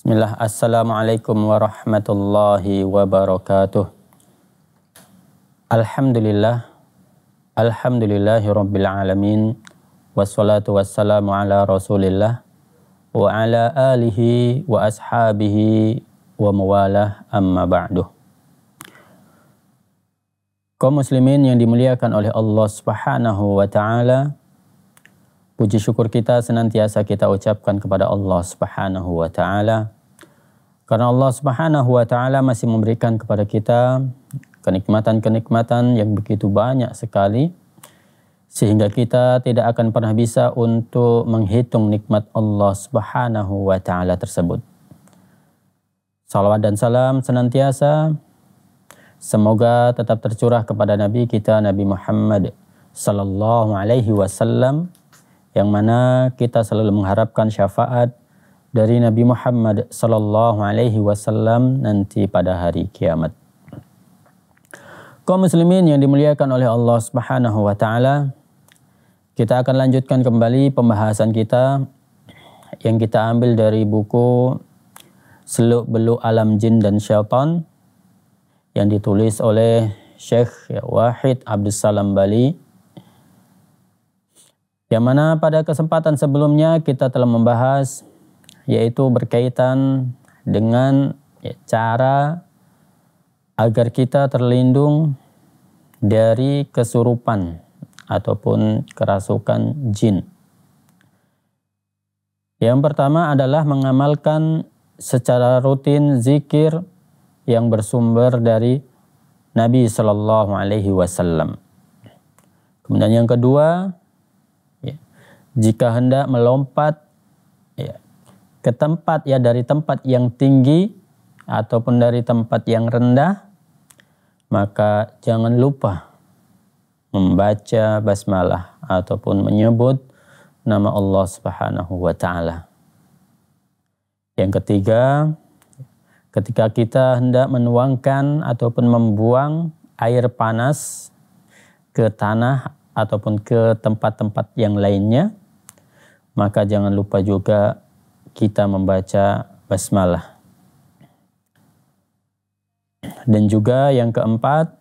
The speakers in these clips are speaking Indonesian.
Bismillah. Assalamualaikum warahmatullahi wabarakatuh. Alhamdulillah. Alhamdulillahi rabbil alamin. Wassalatu wassalamu ala rasulillah. Wa ala alihi wa ashabihi wa mawalah amma ba'duh. Kau muslimin yang dimuliakan oleh Allah Subhanahu wa taala, Puji syukur kita senantiasa kita ucapkan kepada Allah Subhanahu wa taala karena Allah Subhanahu wa taala masih memberikan kepada kita kenikmatan-kenikmatan yang begitu banyak sekali sehingga kita tidak akan pernah bisa untuk menghitung nikmat Allah Subhanahu wa taala tersebut. Salawat dan salam senantiasa semoga tetap tercurah kepada nabi kita Nabi Muhammad sallallahu alaihi wasallam yang mana kita selalu mengharapkan syafaat dari Nabi Muhammad sallallahu alaihi wasallam nanti pada hari kiamat. Kaum muslimin yang dimuliakan oleh Allah Subhanahu wa taala, kita akan lanjutkan kembali pembahasan kita yang kita ambil dari buku Seluk Beluk Alam Jin dan Syaitan yang ditulis oleh Syekh Wahid Abdussalam Bali yang mana pada kesempatan sebelumnya kita telah membahas yaitu berkaitan dengan ya, cara agar kita terlindung dari kesurupan ataupun kerasukan jin. Yang pertama adalah mengamalkan secara rutin zikir yang bersumber dari Nabi Shallallahu Alaihi Wasallam. Kemudian yang kedua, ya, jika hendak melompat, ya, ke tempat ya dari tempat yang tinggi ataupun dari tempat yang rendah maka jangan lupa membaca basmalah ataupun menyebut nama Allah Subhanahu wa taala. Yang ketiga, ketika kita hendak menuangkan ataupun membuang air panas ke tanah ataupun ke tempat-tempat yang lainnya, maka jangan lupa juga kita membaca basmalah. Dan juga yang keempat,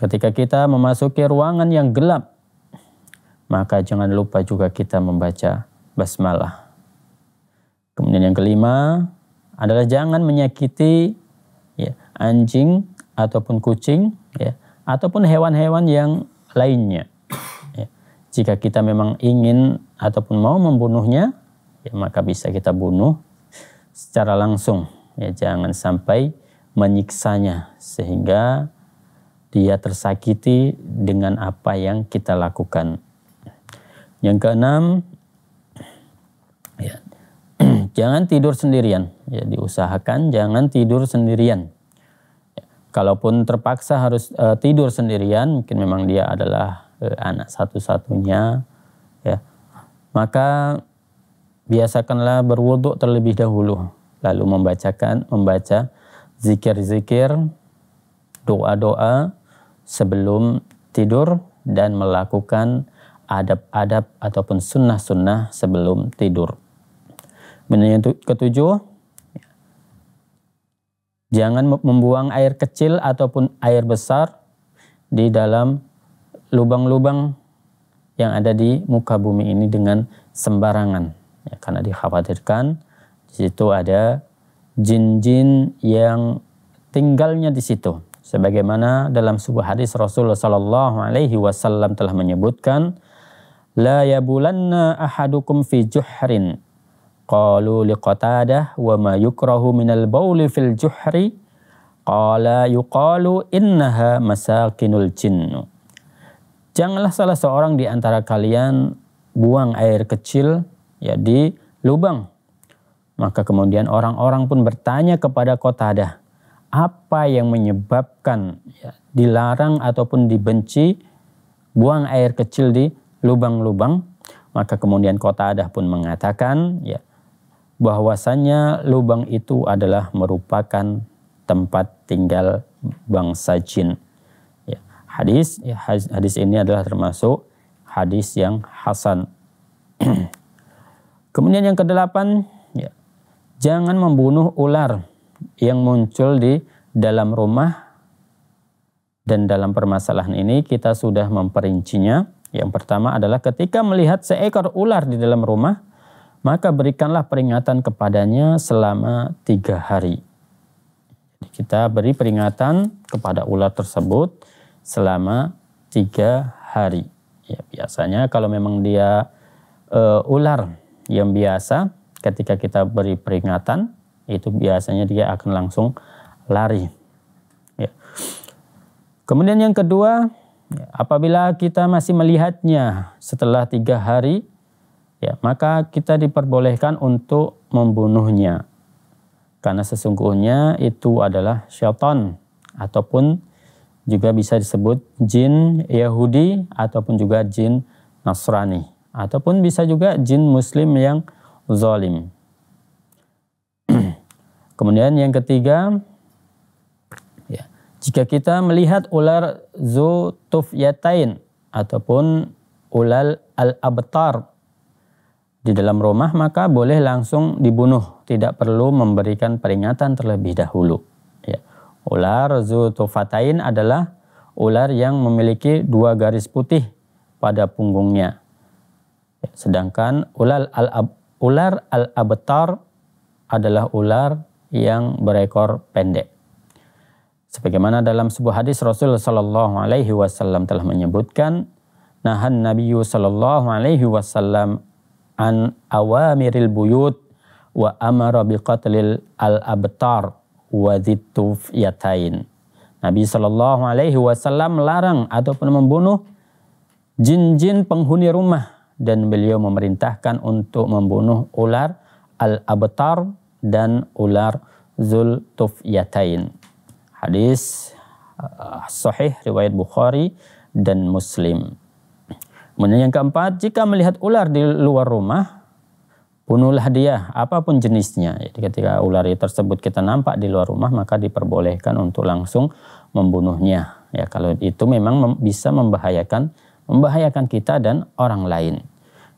ketika kita memasuki ruangan yang gelap, maka jangan lupa juga kita membaca basmalah. Kemudian yang kelima adalah jangan menyakiti ya, anjing ataupun kucing ya, ataupun hewan-hewan yang lainnya. Ya. Jika kita memang ingin ataupun mau membunuhnya, ya, maka bisa kita bunuh secara langsung. Ya, jangan sampai menyiksanya sehingga dia tersakiti dengan apa yang kita lakukan. Yang keenam, ya, jangan tidur sendirian. Ya, diusahakan jangan tidur sendirian. Ya, kalaupun terpaksa harus uh, tidur sendirian, mungkin memang dia adalah uh, anak satu-satunya. Ya, maka biasakanlah berwuduk terlebih dahulu, lalu membacakan, membaca zikir-zikir, doa-doa sebelum tidur dan melakukan adab-adab ataupun sunnah-sunnah sebelum tidur. Kemudian ketujuh, jangan membuang air kecil ataupun air besar di dalam lubang-lubang yang ada di muka bumi ini dengan sembarangan ya, karena dikhawatirkan di situ ada jin-jin yang tinggalnya di situ. Sebagaimana dalam sebuah hadis Rasulullah Sallallahu Alaihi Wasallam telah menyebutkan, لا يبولن أحدكم في جحر قالوا لقتاده وما يكره من البول في الجحر قال يقال إنها مساكن الجن Janganlah salah seorang di antara kalian buang air kecil ya di lubang. Maka kemudian orang-orang pun bertanya kepada Qatadah, apa yang menyebabkan ya, dilarang ataupun dibenci buang air kecil di lubang-lubang? Maka kemudian Qatadah pun mengatakan ya bahwasanya lubang itu adalah merupakan tempat tinggal bangsa jin. Ya, hadis ya, hadis ini adalah termasuk hadis yang hasan. Kemudian yang kedelapan, ya, jangan membunuh ular yang muncul di dalam rumah dan dalam permasalahan ini kita sudah memperincinya. Yang pertama adalah ketika melihat seekor ular di dalam rumah, maka berikanlah peringatan kepadanya selama tiga hari. kita beri peringatan kepada ular tersebut selama tiga hari. Ya, biasanya kalau memang dia uh, ular yang biasa ketika kita beri peringatan itu biasanya dia akan langsung lari. Ya. Kemudian yang kedua, apabila kita masih melihatnya setelah tiga hari, ya maka kita diperbolehkan untuk membunuhnya karena sesungguhnya itu adalah syaitan ataupun juga bisa disebut jin Yahudi ataupun juga jin Nasrani ataupun bisa juga jin muslim yang zalim. Kemudian yang ketiga, ya, jika kita melihat ular zutufyatain ataupun ular al-abtar di dalam rumah maka boleh langsung dibunuh, tidak perlu memberikan peringatan terlebih dahulu. Ya. Ular zutufatain adalah ular yang memiliki dua garis putih pada punggungnya Sedangkan ular al-ab, ular al-abtar adalah ular yang berekor pendek. Sebagaimana dalam sebuah hadis Rasul Shallallahu Alaihi Wasallam telah menyebutkan, nahan Nabi Shallallahu Alaihi Wasallam an awamiril buyut wa amara biqatlil al-abtar wa dhituf yatain. Nabi Shallallahu Alaihi Wasallam melarang ataupun membunuh jin-jin penghuni rumah dan beliau memerintahkan untuk membunuh ular al-abtar dan ular zul tufyatain. Hadis uh, sahih riwayat Bukhari dan Muslim. Kemudian yang keempat, jika melihat ular di luar rumah, bunuhlah dia apapun jenisnya. Jadi ketika ular tersebut kita nampak di luar rumah, maka diperbolehkan untuk langsung membunuhnya. Ya kalau itu memang bisa membahayakan membahayakan kita dan orang lain.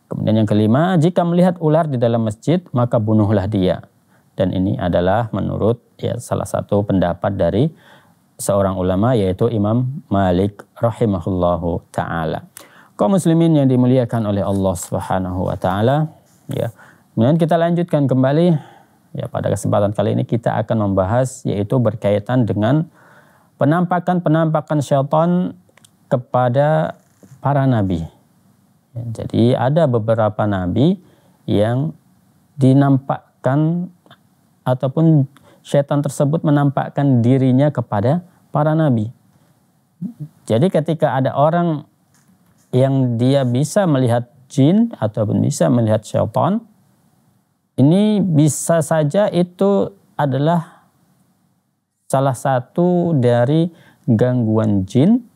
Kemudian yang kelima, jika melihat ular di dalam masjid, maka bunuhlah dia. Dan ini adalah menurut ya salah satu pendapat dari seorang ulama yaitu Imam Malik rahimahullahu taala. Kaum muslimin yang dimuliakan oleh Allah Subhanahu wa taala, ya. Kemudian kita lanjutkan kembali ya pada kesempatan kali ini kita akan membahas yaitu berkaitan dengan penampakan-penampakan syaitan kepada para nabi. Ya, jadi ada beberapa nabi yang dinampakkan ataupun setan tersebut menampakkan dirinya kepada para nabi. Jadi ketika ada orang yang dia bisa melihat jin ataupun bisa melihat setan, ini bisa saja itu adalah salah satu dari gangguan jin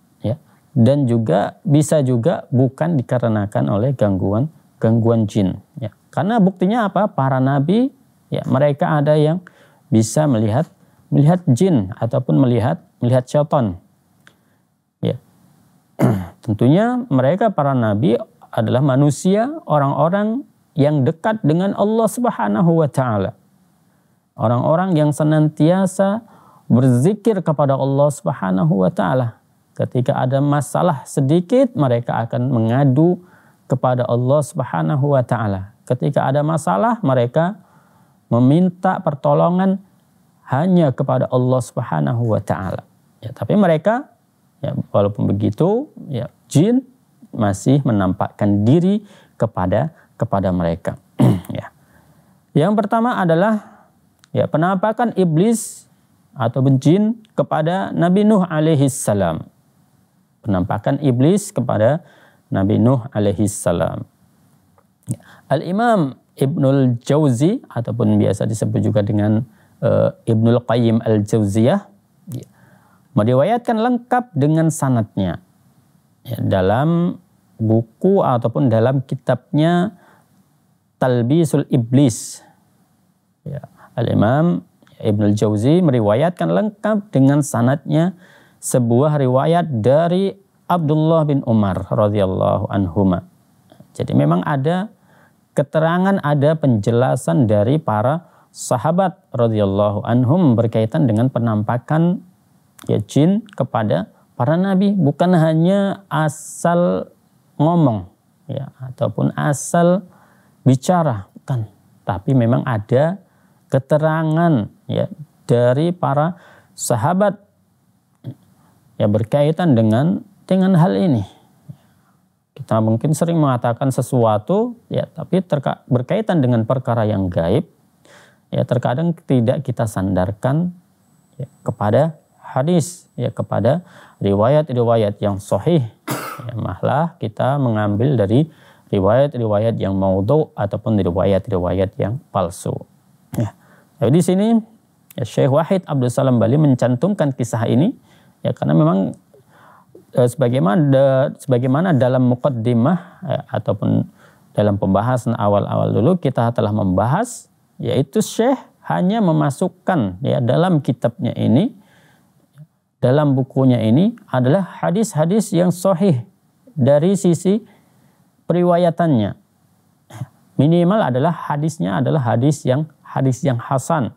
dan juga bisa juga bukan dikarenakan oleh gangguan gangguan jin ya karena buktinya apa para nabi ya mereka ada yang bisa melihat melihat jin ataupun melihat melihat syaitan ya tentunya mereka para nabi adalah manusia orang-orang yang dekat dengan Allah Subhanahu wa taala orang-orang yang senantiasa berzikir kepada Allah Subhanahu wa taala Ketika ada masalah sedikit mereka akan mengadu kepada Allah Subhanahu wa taala. Ketika ada masalah mereka meminta pertolongan hanya kepada Allah Subhanahu wa taala. Ya, tapi mereka ya walaupun begitu ya jin masih menampakkan diri kepada kepada mereka. ya. Yang pertama adalah ya penampakan iblis atau jin kepada Nabi Nuh alaihi salam penampakan iblis kepada Nabi Nuh alaihi salam. Ya. Al-Imam Ibnul Jauzi ataupun biasa disebut juga dengan uh, Ibnul Qayyim Al-Jauziyah ya, meriwayatkan lengkap dengan sanatnya ya, dalam buku ataupun dalam kitabnya Talbisul Iblis. Ya, Al-Imam Ibnul Jauzi meriwayatkan lengkap dengan sanatnya sebuah riwayat dari Abdullah bin Umar radhiyallahu anhuma. Jadi memang ada keterangan ada penjelasan dari para sahabat radhiyallahu anhum berkaitan dengan penampakan ya jin kepada para nabi bukan hanya asal ngomong ya ataupun asal bicara kan. tapi memang ada keterangan ya dari para sahabat ya berkaitan dengan dengan hal ini. Kita mungkin sering mengatakan sesuatu ya tapi terka, berkaitan dengan perkara yang gaib ya terkadang tidak kita sandarkan ya, kepada hadis ya kepada riwayat-riwayat yang sahih ya, malah kita mengambil dari riwayat-riwayat yang maudhu ataupun riwayat-riwayat yang palsu ya. Jadi di sini ya, Syekh Wahid Abdul Salam Bali mencantumkan kisah ini Ya karena memang eh, sebagaimana de, sebagaimana dalam mukaddimah eh, ataupun dalam pembahasan awal-awal dulu kita telah membahas yaitu Syekh hanya memasukkan ya dalam kitabnya ini dalam bukunya ini adalah hadis-hadis yang sahih dari sisi periwayatannya. Minimal adalah hadisnya adalah hadis yang hadis yang hasan.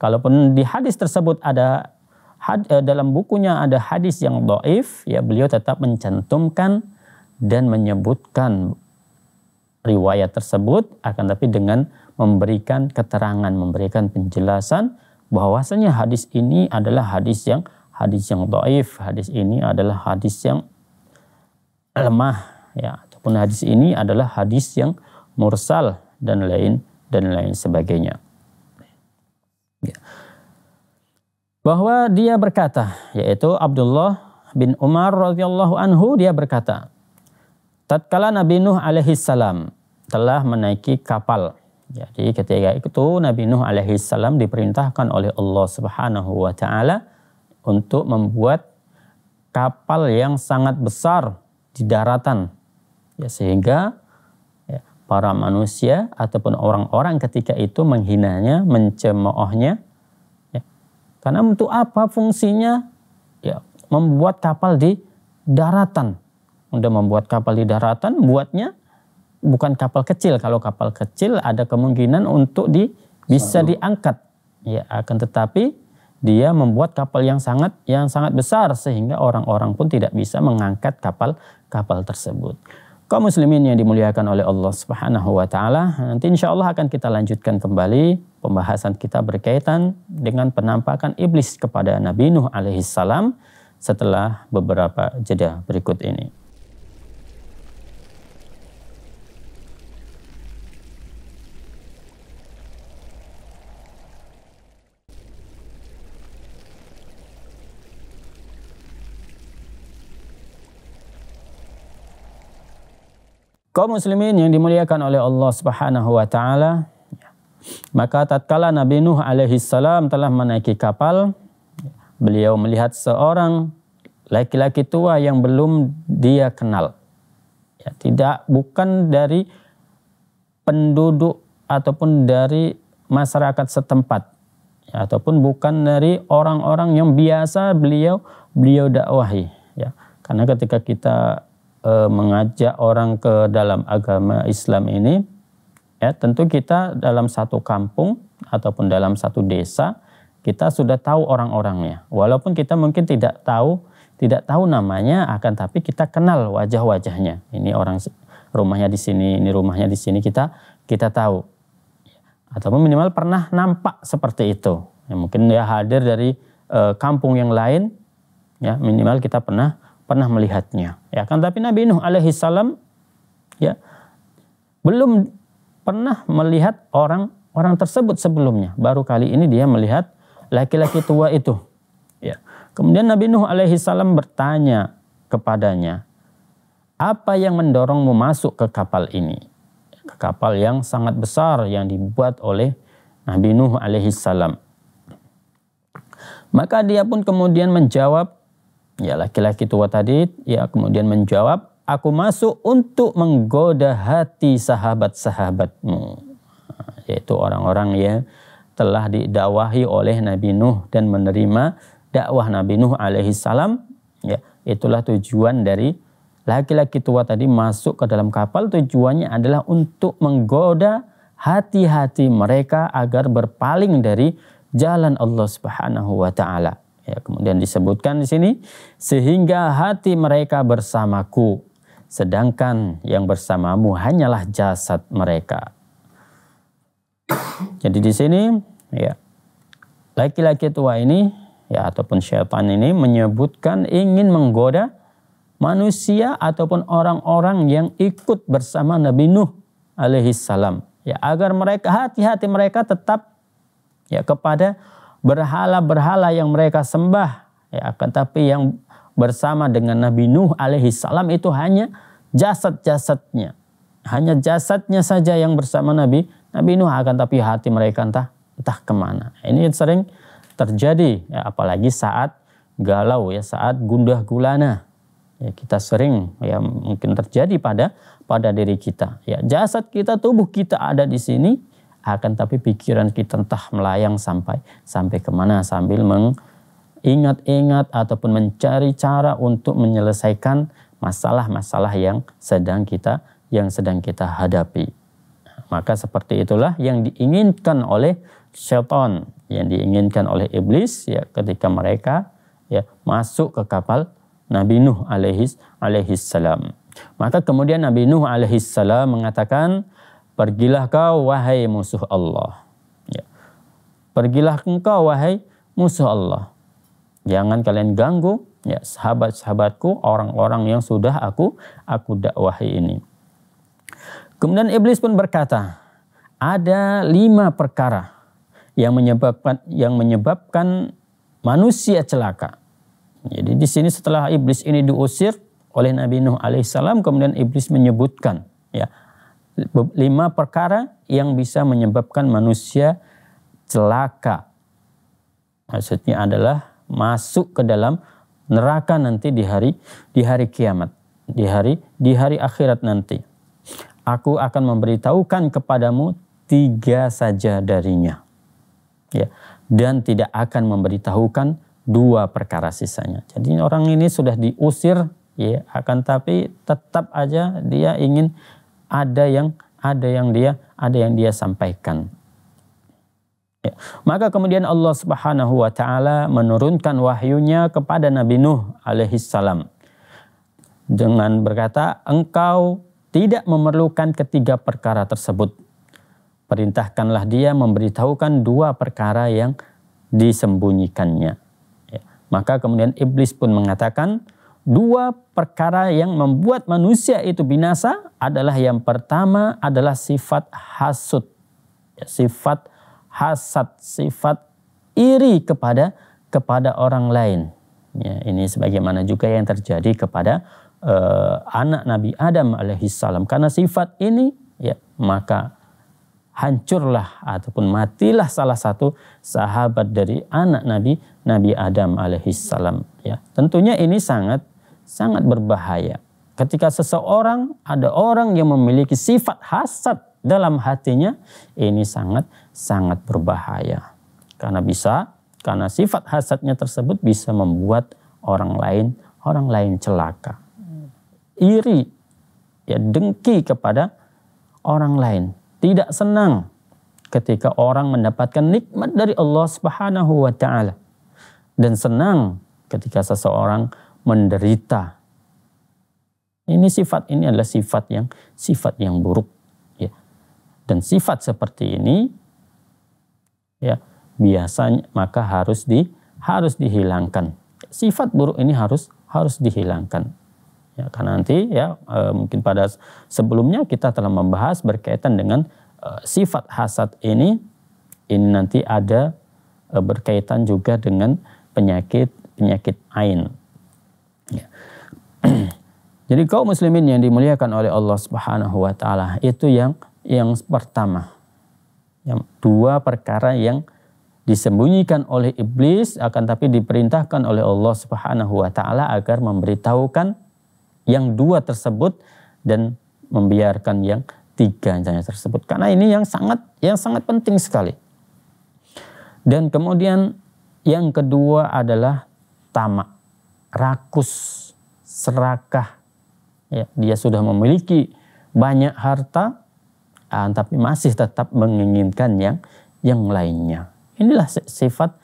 Kalaupun di hadis tersebut ada had, uh, dalam bukunya ada hadis yang doif, ya beliau tetap mencantumkan dan menyebutkan riwayat tersebut, akan tapi dengan memberikan keterangan, memberikan penjelasan bahwasanya hadis ini adalah hadis yang hadis yang doif, hadis ini adalah hadis yang lemah, ya ataupun hadis ini adalah hadis yang mursal dan lain dan lain sebagainya. Yeah bahwa dia berkata, yaitu Abdullah bin Umar radhiyallahu anhu dia berkata, tatkala Nabi Nuh alaihi salam telah menaiki kapal. Jadi ketika itu Nabi Nuh alaihi salam diperintahkan oleh Allah Subhanahu wa taala untuk membuat kapal yang sangat besar di daratan. Ya sehingga ya, para manusia ataupun orang-orang ketika itu menghinanya, mencemoohnya karena untuk apa fungsinya? Ya, membuat kapal di daratan. Udah membuat kapal di daratan, buatnya bukan kapal kecil. Kalau kapal kecil ada kemungkinan untuk di bisa Satu. diangkat. Ya, akan tetapi dia membuat kapal yang sangat yang sangat besar sehingga orang-orang pun tidak bisa mengangkat kapal kapal tersebut kaum muslimin yang dimuliakan oleh Allah Subhanahu wa taala. Nanti insya Allah akan kita lanjutkan kembali pembahasan kita berkaitan dengan penampakan iblis kepada Nabi Nuh alaihi salam setelah beberapa jeda berikut ini. Kaum muslimin yang dimuliakan oleh Allah Subhanahu wa taala, maka tatkala Nabi Nuh alaihi salam telah menaiki kapal, beliau melihat seorang laki-laki tua yang belum dia kenal. Ya, tidak bukan dari penduduk ataupun dari masyarakat setempat ya, ataupun bukan dari orang-orang yang biasa beliau beliau dakwahi ya. Karena ketika kita e, mengajak orang ke dalam agama Islam ini, ya tentu kita dalam satu kampung ataupun dalam satu desa kita sudah tahu orang-orangnya. Walaupun kita mungkin tidak tahu tidak tahu namanya akan tapi kita kenal wajah-wajahnya. Ini orang rumahnya di sini, ini rumahnya di sini kita kita tahu. Ataupun minimal pernah nampak seperti itu. Ya, mungkin dia hadir dari e, kampung yang lain ya minimal kita pernah pernah melihatnya. Ya kan tapi Nabi Nuh alaihi salam ya belum pernah melihat orang orang tersebut sebelumnya. Baru kali ini dia melihat laki-laki tua itu. Ya. Kemudian Nabi Nuh alaihi salam bertanya kepadanya, "Apa yang mendorongmu masuk ke kapal ini?" Ke kapal yang sangat besar yang dibuat oleh Nabi Nuh alaihi salam. Maka dia pun kemudian menjawab, Ya laki-laki tua tadi ya kemudian menjawab, aku masuk untuk menggoda hati sahabat-sahabatmu. Nah, yaitu orang-orang yang telah didakwahi oleh Nabi Nuh dan menerima dakwah Nabi Nuh alaihi salam. Ya, itulah tujuan dari laki-laki tua tadi masuk ke dalam kapal tujuannya adalah untuk menggoda hati-hati mereka agar berpaling dari jalan Allah Subhanahu wa taala. Ya, kemudian disebutkan di sini sehingga hati mereka bersamaku sedangkan yang bersamamu hanyalah jasad mereka. Jadi di sini ya laki-laki tua ini ya ataupun syaitan ini menyebutkan ingin menggoda manusia ataupun orang-orang yang ikut bersama Nabi Nuh alaihi salam ya agar mereka hati-hati mereka tetap ya kepada berhala-berhala yang mereka sembah ya akan tapi yang bersama dengan Nabi Nuh alaihi salam itu hanya jasad-jasadnya. Hanya jasadnya saja yang bersama Nabi Nabi Nuh akan tapi hati mereka entah entah kemana. Ini sering terjadi ya, apalagi saat galau ya saat gundah gulana. Ya, kita sering ya mungkin terjadi pada pada diri kita. Ya jasad kita tubuh kita ada di sini akan tapi pikiran kita entah melayang sampai sampai kemana sambil mengingat-ingat ataupun mencari cara untuk menyelesaikan masalah-masalah yang sedang kita yang sedang kita hadapi. Maka seperti itulah yang diinginkan oleh setan, yang diinginkan oleh iblis ya ketika mereka ya masuk ke kapal Nabi Nuh alaihis alaihis salam. Maka kemudian Nabi Nuh alaihis salam mengatakan Pergilah kau wahai musuh Allah. Ya. Pergilah engkau wahai musuh Allah. Jangan kalian ganggu ya sahabat-sahabatku, orang-orang yang sudah aku aku dakwahi ini. Kemudian iblis pun berkata, ada lima perkara yang menyebabkan yang menyebabkan manusia celaka. Jadi di sini setelah iblis ini diusir oleh Nabi Nuh alaihissalam, kemudian iblis menyebutkan ya lima perkara yang bisa menyebabkan manusia celaka. Maksudnya adalah masuk ke dalam neraka nanti di hari di hari kiamat, di hari di hari akhirat nanti. Aku akan memberitahukan kepadamu tiga saja darinya. Ya, dan tidak akan memberitahukan dua perkara sisanya. Jadi orang ini sudah diusir ya akan tapi tetap aja dia ingin ada yang ada yang dia ada yang dia sampaikan. Ya. Maka kemudian Allah Subhanahu wa taala menurunkan wahyunya kepada Nabi Nuh alaihi salam dengan berkata, "Engkau tidak memerlukan ketiga perkara tersebut. Perintahkanlah dia memberitahukan dua perkara yang disembunyikannya." Ya. Maka kemudian iblis pun mengatakan, dua perkara yang membuat manusia itu binasa adalah yang pertama adalah sifat hasud. Ya, sifat hasad, sifat iri kepada kepada orang lain. Ya, ini sebagaimana juga yang terjadi kepada uh, anak Nabi Adam alaihissalam. Karena sifat ini ya maka hancurlah ataupun matilah salah satu sahabat dari anak Nabi Nabi Adam alaihissalam ya. Tentunya ini sangat sangat berbahaya. Ketika seseorang ada orang yang memiliki sifat hasad dalam hatinya, ini sangat sangat berbahaya. Karena bisa, karena sifat hasadnya tersebut bisa membuat orang lain orang lain celaka. Iri ya dengki kepada orang lain, tidak senang ketika orang mendapatkan nikmat dari Allah Subhanahu wa taala dan senang ketika seseorang menderita. Ini sifat ini adalah sifat yang sifat yang buruk ya. Dan sifat seperti ini ya biasanya maka harus di harus dihilangkan. Sifat buruk ini harus harus dihilangkan. Ya, karena nanti ya e, mungkin pada sebelumnya kita telah membahas berkaitan dengan e, sifat hasad ini ini nanti ada e, berkaitan juga dengan penyakit penyakit ain Ya. Jadi kaum muslimin yang dimuliakan oleh Allah Subhanahu wa taala itu yang yang pertama. Yang dua perkara yang disembunyikan oleh iblis akan tapi diperintahkan oleh Allah Subhanahu wa taala agar memberitahukan yang dua tersebut dan membiarkan yang tiga tersebut. Karena ini yang sangat yang sangat penting sekali. Dan kemudian yang kedua adalah tamak rakus, serakah. Ya, dia sudah memiliki banyak harta, uh, tapi masih tetap menginginkan yang yang lainnya. Inilah sifat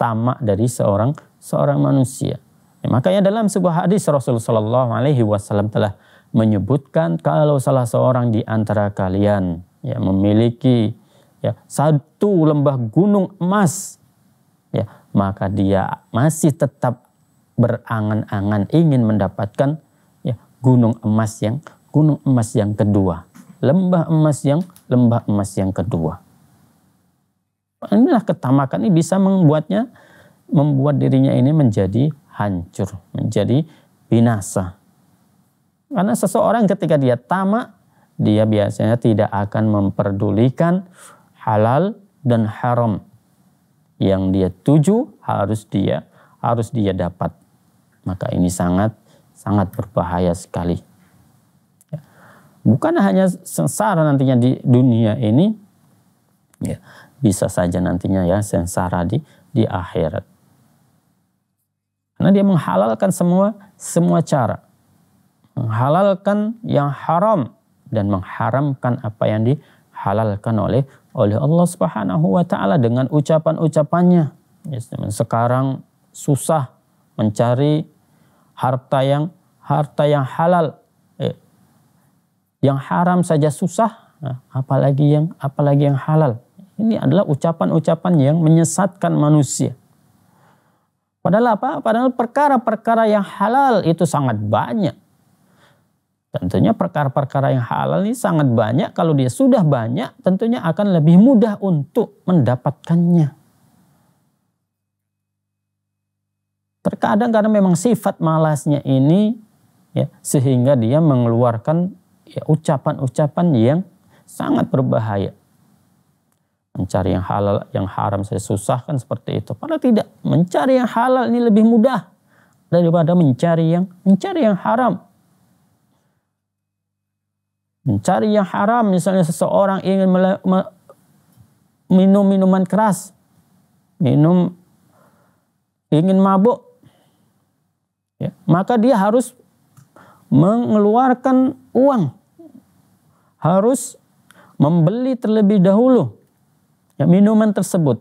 tamak dari seorang seorang manusia. Ya, makanya dalam sebuah hadis rasulullah Shallallahu Alaihi Wasallam telah menyebutkan kalau salah seorang di antara kalian ya memiliki ya satu lembah gunung emas ya maka dia masih tetap berangan-angan ingin mendapatkan ya gunung emas yang gunung emas yang kedua, lembah emas yang lembah emas yang kedua. Inilah ketamakan ini bisa membuatnya membuat dirinya ini menjadi hancur, menjadi binasa. Karena seseorang ketika dia tamak, dia biasanya tidak akan memperdulikan halal dan haram. Yang dia tuju harus dia harus dia dapat maka ini sangat sangat berbahaya sekali. Ya. Bukan hanya sengsara nantinya di dunia ini, ya, bisa saja nantinya ya sengsara di di akhirat. Karena dia menghalalkan semua semua cara, menghalalkan yang haram dan mengharamkan apa yang dihalalkan oleh oleh Allah Subhanahu wa taala dengan ucapan-ucapannya. Ya, sekarang susah mencari harta yang harta yang halal eh, yang haram saja susah nah, apalagi yang apalagi yang halal ini adalah ucapan-ucapan yang menyesatkan manusia padahal apa padahal perkara-perkara yang halal itu sangat banyak Tentunya perkara-perkara yang halal ini sangat banyak. Kalau dia sudah banyak, tentunya akan lebih mudah untuk mendapatkannya. Terkadang karena memang sifat malasnya ini ya sehingga dia mengeluarkan ucapan ya, ucapan-ucapan yang sangat berbahaya. Mencari yang halal, yang haram saya susahkan seperti itu. Padahal tidak, mencari yang halal ini lebih mudah daripada mencari yang mencari yang haram. Mencari yang haram misalnya seseorang ingin minum minuman keras, minum ingin mabuk, ya, maka dia harus mengeluarkan uang, harus membeli terlebih dahulu ya, minuman tersebut.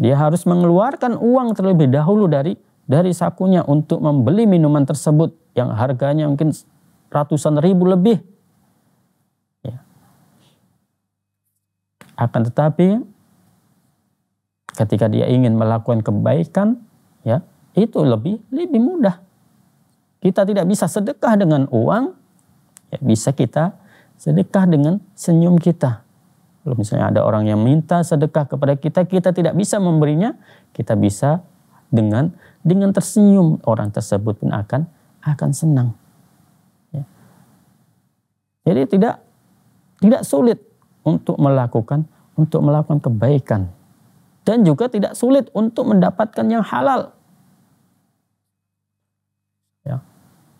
Dia harus mengeluarkan uang terlebih dahulu dari dari sakunya untuk membeli minuman tersebut yang harganya mungkin ratusan ribu lebih. Ya. Akan tetapi ketika dia ingin melakukan kebaikan, ya itu lebih lebih mudah. Kita tidak bisa sedekah dengan uang, ya bisa kita sedekah dengan senyum kita. Kalau misalnya ada orang yang minta sedekah kepada kita, kita tidak bisa memberinya, kita bisa dengan dengan tersenyum orang tersebut pun akan akan senang. Ya. Jadi tidak tidak sulit untuk melakukan untuk melakukan kebaikan dan juga tidak sulit untuk mendapatkan yang halal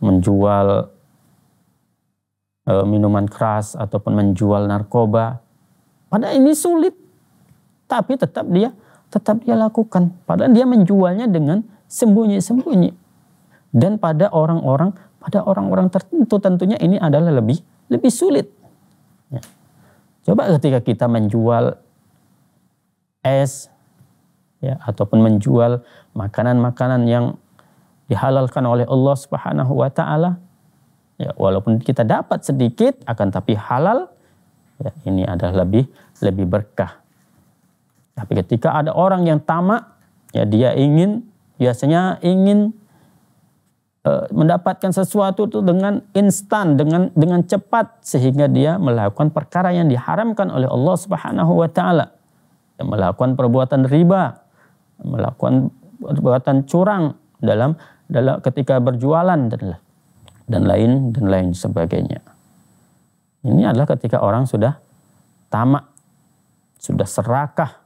menjual e, minuman keras ataupun menjual narkoba. Padahal ini sulit, tapi tetap dia tetap dia lakukan. Padahal dia menjualnya dengan sembunyi-sembunyi. Dan pada orang-orang pada orang-orang tertentu tentunya ini adalah lebih lebih sulit. Ya. Coba ketika kita menjual es ya ataupun menjual makanan-makanan yang dihalalkan oleh Allah Subhanahu wa taala. Ya, walaupun kita dapat sedikit akan tapi halal ya, ini adalah lebih lebih berkah. Tapi ketika ada orang yang tamak, ya dia ingin biasanya ingin e, mendapatkan sesuatu itu dengan instan, dengan dengan cepat sehingga dia melakukan perkara yang diharamkan oleh Allah Subhanahu wa taala. Ya, melakukan perbuatan riba, melakukan perbuatan curang dalam dalam ketika berjualan dan dan lain dan lain sebagainya. Ini adalah ketika orang sudah tamak, sudah serakah.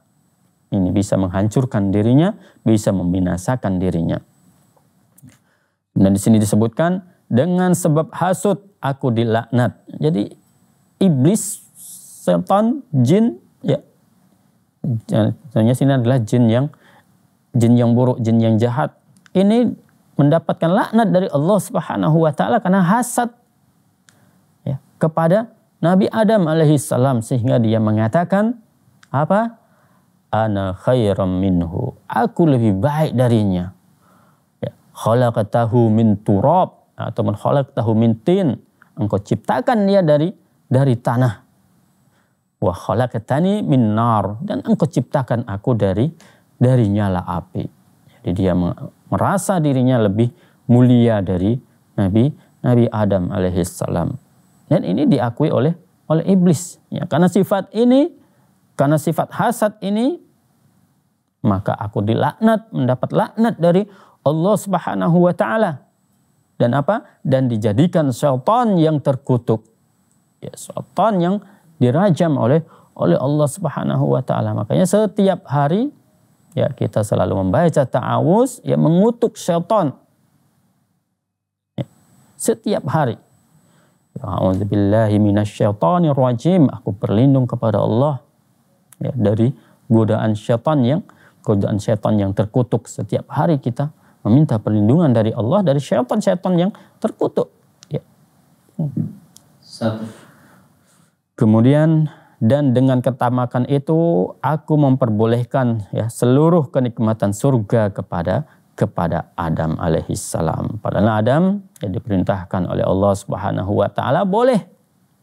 Ini bisa menghancurkan dirinya, bisa membinasakan dirinya. Dan di sini disebutkan dengan sebab hasut aku dilaknat. Jadi iblis, setan, jin, ya. Sebenarnya sini adalah jin yang jin yang buruk, jin yang jahat. Ini mendapatkan laknat dari Allah Subhanahu wa taala karena hasad ya, kepada Nabi Adam alaihi salam sehingga dia mengatakan apa? Ana khairam minhu. Aku lebih baik darinya. Ya, khalaqatahu min turab atau man khalaqtahu min tin. Engkau ciptakan dia dari dari tanah. Wa khalaqatani min nar dan engkau ciptakan aku dari dari nyala api. Jadi dia merasa dirinya lebih mulia dari Nabi Nabi Adam alaihissalam. Dan ini diakui oleh oleh iblis. Ya, karena sifat ini, karena sifat hasad ini, maka aku dilaknat, mendapat laknat dari Allah Subhanahu wa taala. Dan apa? Dan dijadikan syaitan yang terkutuk. Ya, syaitan yang dirajam oleh oleh Allah Subhanahu wa taala. Makanya setiap hari ya kita selalu membaca ta'awuz ya mengutuk syaitan ya, setiap hari ya, rajim aku berlindung kepada Allah ya, dari godaan syaitan yang godaan syaitan yang terkutuk setiap hari kita meminta perlindungan dari Allah dari syaitan-syaitan yang terkutuk ya. Hmm. Kemudian dan dengan ketamakan itu aku memperbolehkan ya seluruh kenikmatan surga kepada kepada Adam alaihissalam. Padahal Adam yang diperintahkan oleh Allah Subhanahu wa taala boleh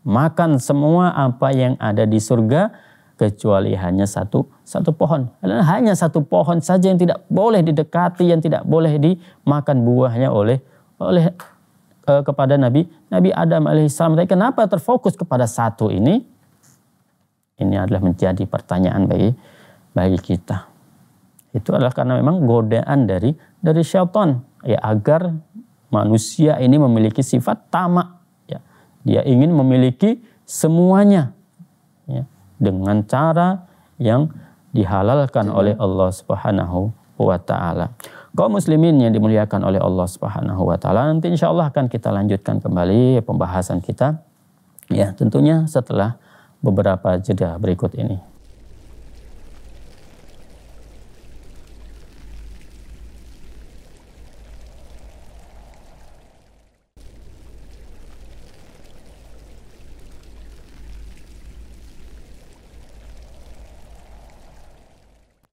makan semua apa yang ada di surga kecuali hanya satu satu pohon. Dan hanya satu pohon saja yang tidak boleh didekati, yang tidak boleh dimakan buahnya oleh oleh eh, kepada Nabi Nabi Adam alaihissalam. Tapi kenapa terfokus kepada satu ini? Ini adalah menjadi pertanyaan bagi bagi kita. Itu adalah karena memang godaan dari dari syaitan ya agar manusia ini memiliki sifat tamak ya. Dia ingin memiliki semuanya ya dengan cara yang dihalalkan oleh Allah Subhanahu wa taala. Kaum muslimin yang dimuliakan oleh Allah Subhanahu wa taala, nanti insya Allah akan kita lanjutkan kembali pembahasan kita. Ya, tentunya setelah beberapa jeda berikut ini.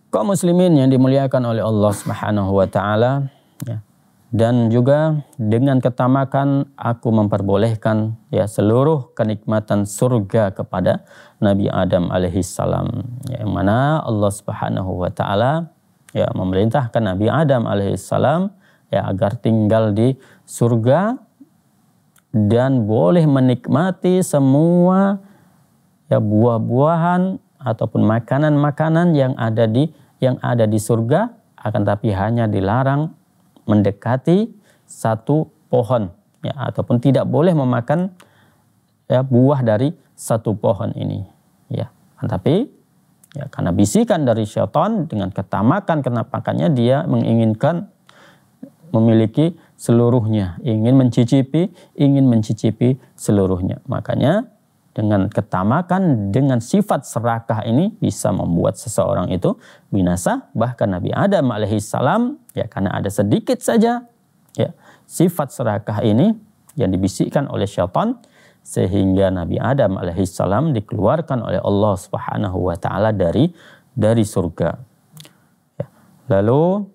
kaum muslimin yang dimuliakan oleh Allah Subhanahu wa taala ya dan juga dengan ketamakan aku memperbolehkan ya seluruh kenikmatan surga kepada Nabi Adam alaihi salam ya, yang mana Allah Subhanahu wa taala ya memerintahkan Nabi Adam alaihi salam ya agar tinggal di surga dan boleh menikmati semua ya buah-buahan ataupun makanan-makanan yang ada di yang ada di surga akan tapi hanya dilarang mendekati satu pohon ya ataupun tidak boleh memakan ya buah dari satu pohon ini ya tapi ya karena bisikan dari syaitan dengan ketamakan kenapakannya dia menginginkan memiliki seluruhnya ingin mencicipi ingin mencicipi seluruhnya makanya dengan ketamakan, dengan sifat serakah ini bisa membuat seseorang itu binasa. Bahkan Nabi Adam alaihi salam, ya karena ada sedikit saja ya sifat serakah ini yang dibisikkan oleh syaitan sehingga Nabi Adam alaihi salam dikeluarkan oleh Allah Subhanahu wa taala dari dari surga. Ya. Lalu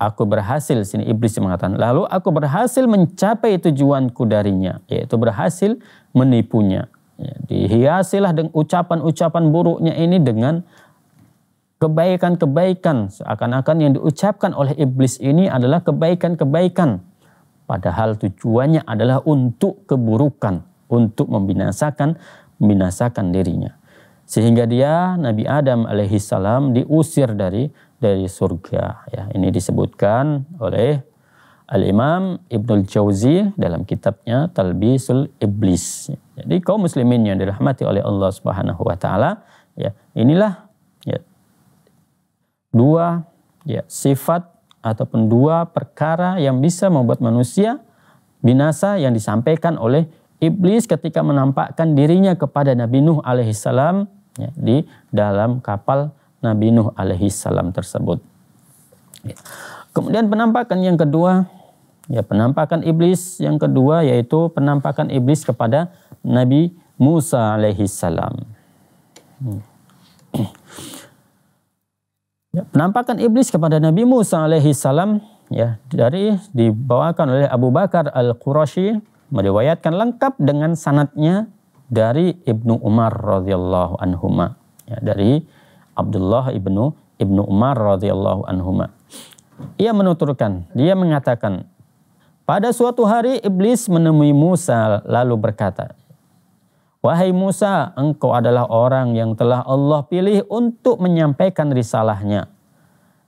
aku berhasil sini iblis mengatakan lalu aku berhasil mencapai tujuanku darinya yaitu berhasil menipunya Ya, dihiasilah dengan ucapan-ucapan buruknya ini dengan kebaikan-kebaikan. Seakan-akan yang diucapkan oleh iblis ini adalah kebaikan-kebaikan. Padahal tujuannya adalah untuk keburukan, untuk membinasakan, membinasakan dirinya. Sehingga dia, Nabi Adam alaihissalam diusir dari dari surga. Ya, ini disebutkan oleh Al-Imam Ibnul Jauzi dalam kitabnya Talbisul Iblis. Jadi kaum muslimin yang dirahmati oleh Allah Subhanahu wa taala, ya, inilah ya dua ya sifat ataupun dua perkara yang bisa membuat manusia binasa yang disampaikan oleh iblis ketika menampakkan dirinya kepada Nabi Nuh alaihissalam ya, di dalam kapal Nabi Nuh alaihissalam tersebut. Ya. Kemudian penampakan yang kedua Ya, penampakan iblis yang kedua yaitu penampakan iblis kepada Nabi Musa alaihi salam. Hmm. Ya, penampakan iblis kepada Nabi Musa alaihi salam ya dari dibawakan oleh Abu Bakar al qurasyi meriwayatkan lengkap dengan sanatnya dari Ibnu Umar radhiyallahu anhuma ya, dari Abdullah ibnu Ibnu Umar radhiyallahu anhuma ia menuturkan dia mengatakan pada suatu hari iblis menemui Musa lalu berkata, Wahai Musa, engkau adalah orang yang telah Allah pilih untuk menyampaikan risalahnya.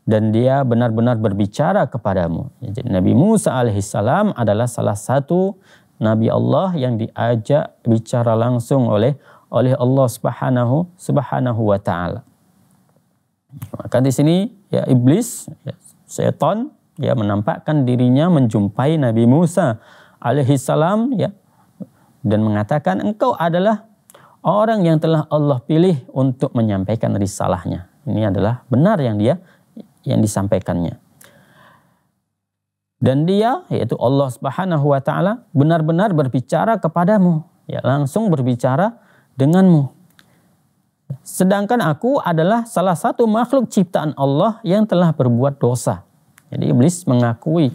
Dan dia benar-benar berbicara kepadamu. Jadi Nabi Musa alaihissalam adalah salah satu Nabi Allah yang diajak bicara langsung oleh oleh Allah Subhanahu Subhanahu wa taala. Maka di sini ya iblis, ya, setan ya menampakkan dirinya menjumpai Nabi Musa alaihissalam ya dan mengatakan engkau adalah orang yang telah Allah pilih untuk menyampaikan risalahnya. Ini adalah benar yang dia yang disampaikannya. Dan dia yaitu Allah Subhanahu wa taala benar-benar berbicara kepadamu, ya langsung berbicara denganmu. Sedangkan aku adalah salah satu makhluk ciptaan Allah yang telah berbuat dosa. Jadi iblis mengakui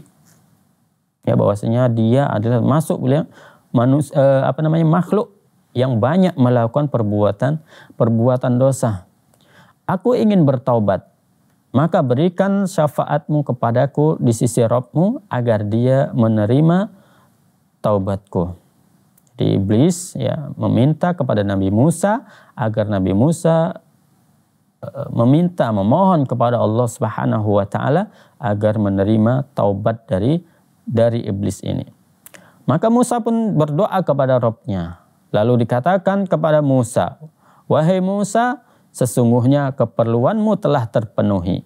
ya bahwasanya dia adalah masuk beliau manus eh, apa namanya makhluk yang banyak melakukan perbuatan perbuatan dosa. Aku ingin bertaubat, maka berikan syafaatmu kepadaku di sisi Robmu agar dia menerima taubatku. Jadi iblis ya meminta kepada Nabi Musa agar Nabi Musa Eh, meminta memohon kepada Allah Subhanahu wa taala agar menerima taubat dari dari iblis ini. Maka Musa pun berdoa kepada Robnya. Lalu dikatakan kepada Musa, Wahai Musa, sesungguhnya keperluanmu telah terpenuhi.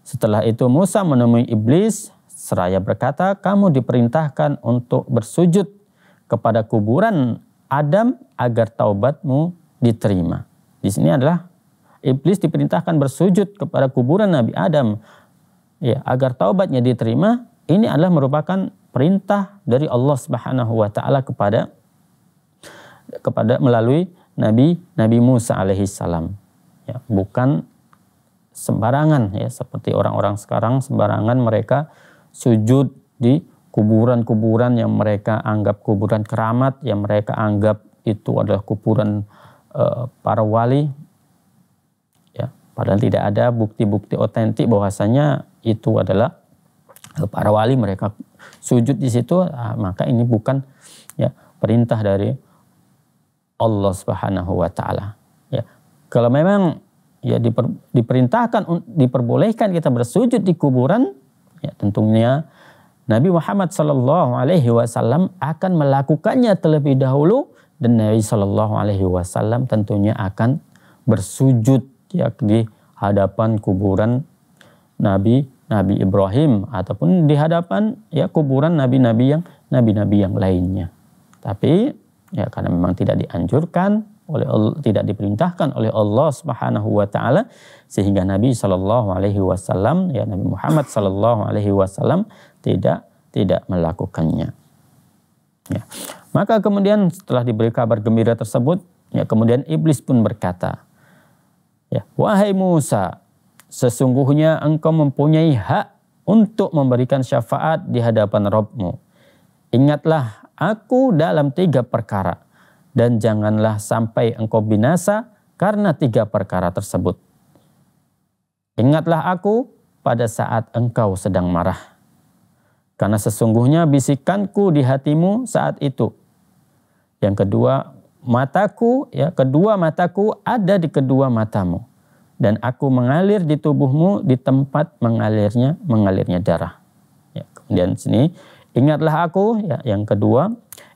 Setelah itu Musa menemui iblis, seraya berkata, kamu diperintahkan untuk bersujud kepada kuburan Adam agar taubatmu diterima. Di sini adalah iblis diperintahkan bersujud kepada kuburan Nabi Adam ya agar taubatnya diterima ini adalah merupakan perintah dari Allah Subhanahu wa taala kepada kepada melalui Nabi Nabi Musa alaihi salam. Ya, bukan sembarangan ya seperti orang-orang sekarang sembarangan mereka sujud di kuburan-kuburan yang mereka anggap kuburan keramat yang mereka anggap itu adalah kuburan uh, para wali Padahal tidak ada bukti-bukti otentik bahwasanya itu adalah eh, para wali mereka sujud di situ ah, maka ini bukan ya perintah dari Allah Subhanahu wa taala. Ya. Kalau memang ya diper, diperintahkan diperbolehkan kita bersujud di kuburan ya tentunya Nabi Muhammad Shallallahu alaihi wasallam akan melakukannya terlebih dahulu dan Nabi Shallallahu alaihi wasallam tentunya akan bersujud ya di hadapan kuburan Nabi Nabi Ibrahim ataupun di hadapan ya kuburan nabi-nabi yang nabi-nabi yang lainnya. Tapi ya karena memang tidak dianjurkan oleh Allah, tidak diperintahkan oleh Allah Subhanahu wa taala sehingga Nabi Shallallahu alaihi wasallam ya Nabi Muhammad Shallallahu alaihi wasallam tidak tidak melakukannya. Ya. Maka kemudian setelah diberi kabar gembira tersebut, ya kemudian iblis pun berkata, Ya. Wahai Musa, sesungguhnya engkau mempunyai hak untuk memberikan syafaat di hadapan Robmu. Ingatlah aku dalam tiga perkara, dan janganlah sampai engkau binasa karena tiga perkara tersebut. Ingatlah aku pada saat engkau sedang marah. Karena sesungguhnya bisikanku di hatimu saat itu. Yang kedua, mataku, ya, kedua mataku ada di kedua matamu. Dan aku mengalir di tubuhmu di tempat mengalirnya mengalirnya darah. Ya, kemudian sini ingatlah aku, ya, yang kedua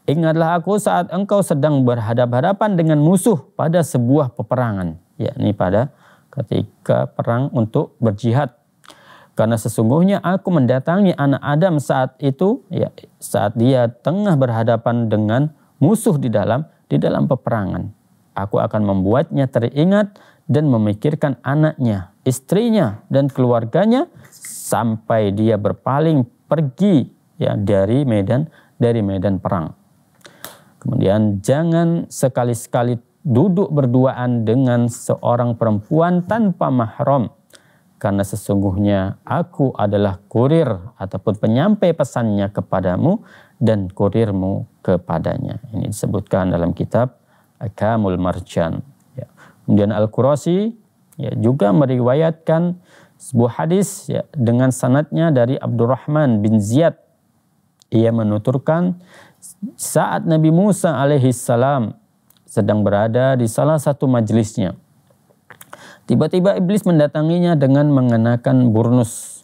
Ingatlah aku saat engkau sedang berhadapan hadapan dengan musuh pada sebuah peperangan, ya ini pada ketika perang untuk berjihad. Karena sesungguhnya aku mendatangi anak Adam saat itu, ya, saat dia tengah berhadapan dengan musuh di dalam di dalam peperangan. Aku akan membuatnya teringat dan memikirkan anaknya, istrinya, dan keluarganya sampai dia berpaling pergi ya dari medan dari medan perang. Kemudian jangan sekali-sekali duduk berduaan dengan seorang perempuan tanpa mahram karena sesungguhnya aku adalah kurir ataupun penyampai pesannya kepadamu dan kurirmu kepadanya. Ini disebutkan dalam kitab Akamul Marjan. Ya. Kemudian Al-Qurasi ya, juga meriwayatkan sebuah hadis ya, dengan sanatnya dari Abdurrahman bin Ziyad. Ia menuturkan saat Nabi Musa alaihi salam sedang berada di salah satu majlisnya Tiba-tiba iblis mendatanginya dengan mengenakan burnus.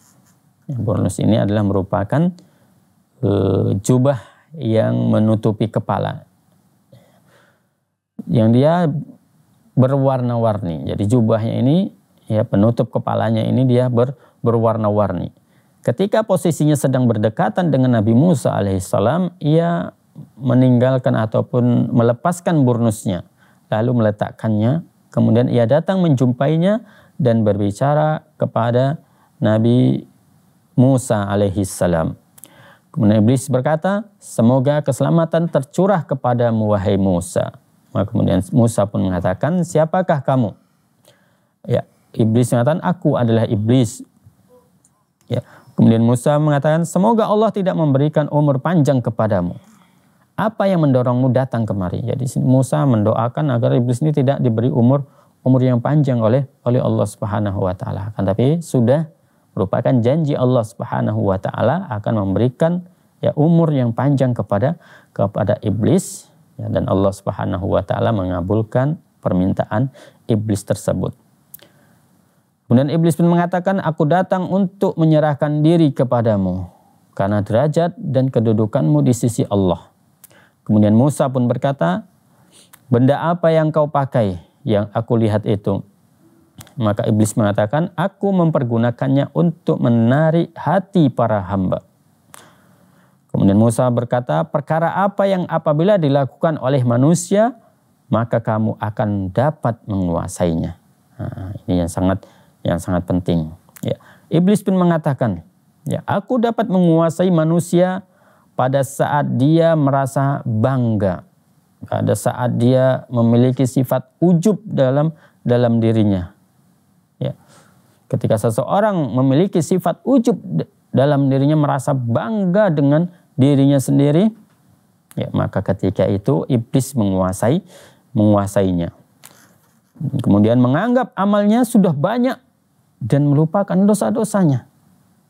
Ya, burnus ini adalah merupakan Eh, jubah yang menutupi kepala. Yang dia berwarna-warni. Jadi jubahnya ini ya penutup kepalanya ini dia ber, berwarna-warni. Ketika posisinya sedang berdekatan dengan Nabi Musa alaihissalam, ia meninggalkan ataupun melepaskan burnusnya, lalu meletakkannya. Kemudian ia datang menjumpainya dan berbicara kepada Nabi Musa alaihissalam. Kemudian iblis berkata, semoga keselamatan tercurah kepadamu wahai Musa. Maka kemudian Musa pun mengatakan, siapakah kamu? Ya, iblis mengatakan, aku adalah iblis. Ya, kemudian Musa mengatakan, semoga Allah tidak memberikan umur panjang kepadamu. Apa yang mendorongmu datang kemari? Jadi ya, Musa mendoakan agar iblis ini tidak diberi umur umur yang panjang oleh oleh Allah Subhanahu wa taala. Kan tapi sudah merupakan janji Allah Subhanahu wa taala akan memberikan ya umur yang panjang kepada kepada iblis ya, dan Allah Subhanahu wa taala mengabulkan permintaan iblis tersebut. Kemudian iblis pun mengatakan, aku datang untuk menyerahkan diri kepadamu karena derajat dan kedudukanmu di sisi Allah. Kemudian Musa pun berkata, benda apa yang kau pakai yang aku lihat itu? Maka iblis mengatakan, aku mempergunakannya untuk menarik hati para hamba. Kemudian Musa berkata, perkara apa yang apabila dilakukan oleh manusia, maka kamu akan dapat menguasainya. Nah, ini yang sangat yang sangat penting. Ya. Iblis pun mengatakan, ya, aku dapat menguasai manusia pada saat dia merasa bangga, pada saat dia memiliki sifat ujub dalam dalam dirinya. Ya. Ketika seseorang memiliki sifat ujub dalam dirinya merasa bangga dengan dirinya sendiri, ya maka ketika itu iblis menguasai menguasainya. Kemudian menganggap amalnya sudah banyak dan melupakan dosa-dosanya.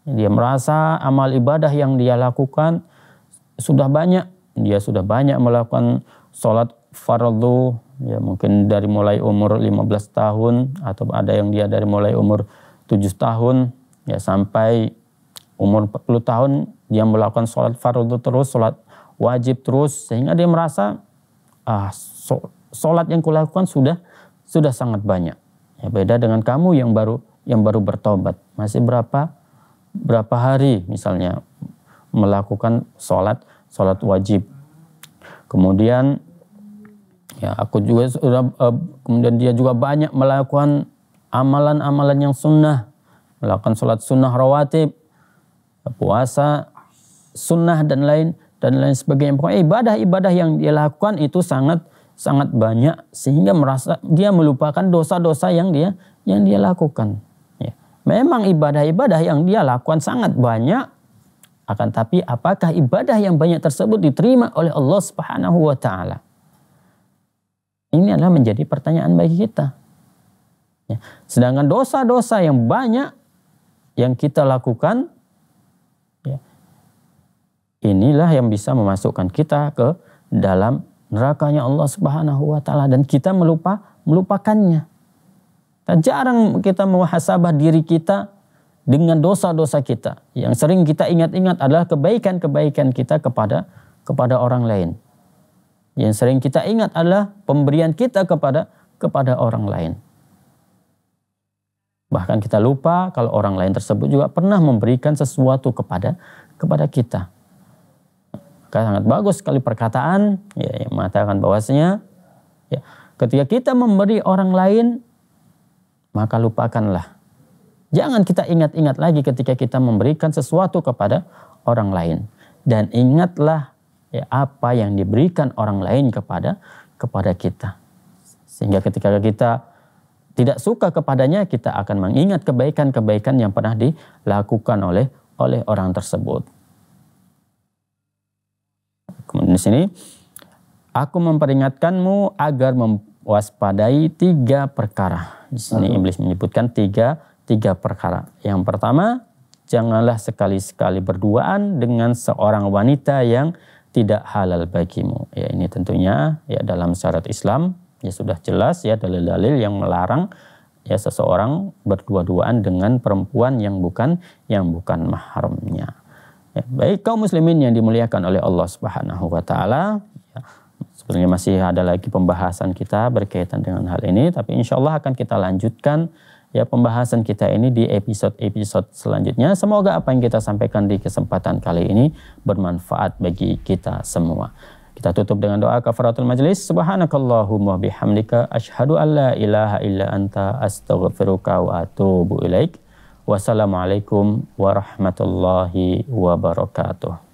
Dia merasa amal ibadah yang dia lakukan sudah banyak. Dia sudah banyak melakukan sholat fardhu ya mungkin dari mulai umur 15 tahun atau ada yang dia dari mulai umur 7 tahun ya sampai umur 40 tahun dia melakukan sholat fardu terus, sholat wajib terus sehingga dia merasa ah sholat yang kulakukan sudah sudah sangat banyak. Ya, beda dengan kamu yang baru yang baru bertobat masih berapa berapa hari misalnya melakukan sholat sholat wajib. Kemudian Ya, aku juga eh, kemudian dia juga banyak melakukan amalan-amalan yang sunnah, melakukan sholat sunnah rawatib, puasa sunnah dan lain dan lain sebagainya. Pokoknya ibadah-ibadah yang dia lakukan itu sangat sangat banyak sehingga merasa dia melupakan dosa-dosa yang dia yang dia lakukan. Ya. Memang ibadah-ibadah yang dia lakukan sangat banyak, akan tapi apakah ibadah yang banyak tersebut diterima oleh Allah Subhanahu wa taala? Ini adalah menjadi pertanyaan bagi kita. Ya. Sedangkan dosa-dosa yang banyak yang kita lakukan, ya, inilah yang bisa memasukkan kita ke dalam nerakanya Allah Subhanahu wa taala dan kita melupa melupakannya. Dan jarang kita muhasabah diri kita dengan dosa-dosa kita. Yang sering kita ingat-ingat adalah kebaikan-kebaikan kita kepada kepada orang lain. Yang sering kita ingat adalah pemberian kita kepada kepada orang lain. Bahkan kita lupa kalau orang lain tersebut juga pernah memberikan sesuatu kepada kepada kita. Kan sangat bagus sekali perkataan ya, yang mengatakan bahwasanya ya, ketika kita memberi orang lain maka lupakanlah. Jangan kita ingat-ingat lagi ketika kita memberikan sesuatu kepada orang lain dan ingatlah ya, apa yang diberikan orang lain kepada kepada kita. Sehingga ketika kita tidak suka kepadanya, kita akan mengingat kebaikan-kebaikan yang pernah dilakukan oleh oleh orang tersebut. Kemudian di sini, aku memperingatkanmu agar mewaspadai tiga perkara. Di sini iblis menyebutkan tiga tiga perkara. Yang pertama, janganlah sekali-sekali berduaan dengan seorang wanita yang tidak halal bagimu. Ya ini tentunya ya dalam syarat Islam ya sudah jelas ya dalil-dalil yang melarang ya seseorang berdua-duaan dengan perempuan yang bukan yang bukan mahramnya. Ya, baik kaum muslimin yang dimuliakan oleh Allah Subhanahu wa taala. Ya, sebenarnya masih ada lagi pembahasan kita berkaitan dengan hal ini tapi insya Allah akan kita lanjutkan ya pembahasan kita ini di episode-episode selanjutnya. Semoga apa yang kita sampaikan di kesempatan kali ini bermanfaat bagi kita semua. Kita tutup dengan doa kafaratul majlis. Subhanakallahumma bihamdika asyhadu an la ilaha illa anta astaghfiruka wa atubu ilaik. Wassalamualaikum warahmatullahi wabarakatuh.